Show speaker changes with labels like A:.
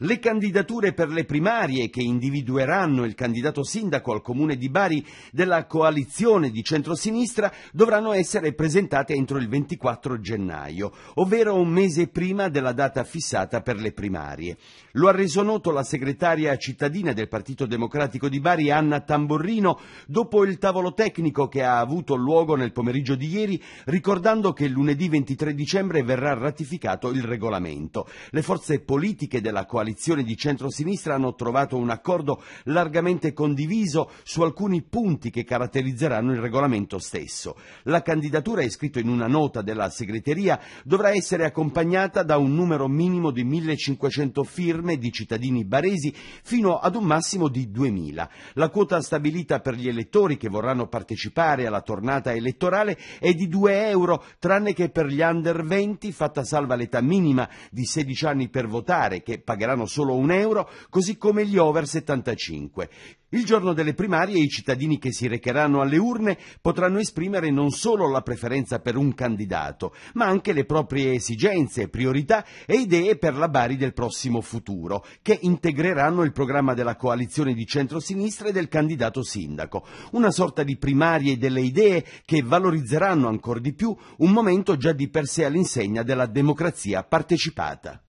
A: Le candidature per le primarie che individueranno il candidato sindaco al comune di Bari della coalizione di centrosinistra dovranno essere presentate entro il 24 gennaio, ovvero un mese prima della data fissata per le primarie. Lo ha reso noto la segretaria cittadina del Partito Democratico di Bari Anna Tamborrino dopo il tavolo tecnico che ha avuto luogo nel pomeriggio di ieri, ricordando che lunedì 23 dicembre verrà ratificato il regolamento. Le forze politiche della coalizione coalizione di centrosinistra hanno trovato un accordo largamente condiviso su alcuni punti che caratterizzeranno il regolamento stesso. La candidatura, è scritto in una nota della segreteria, dovrà essere accompagnata da un numero minimo di 1500 firme di cittadini baresi fino ad un massimo di 2000. La quota stabilita per gli elettori che vorranno partecipare alla tornata elettorale è di 2 euro, tranne che per gli under 20, fatta salva l'età minima di 16 anni per votare, che pagheranno Milano solo un euro, così come gli over 75. Il giorno delle primarie i cittadini che si recheranno alle urne potranno esprimere non solo la preferenza per un candidato, ma anche le proprie esigenze, priorità e idee per la Bari del prossimo futuro, che integreranno il programma della coalizione di centrosinistra e del candidato sindaco. Una sorta di primarie delle idee che valorizzeranno ancora di più un momento già di per sé all'insegna della democrazia partecipata.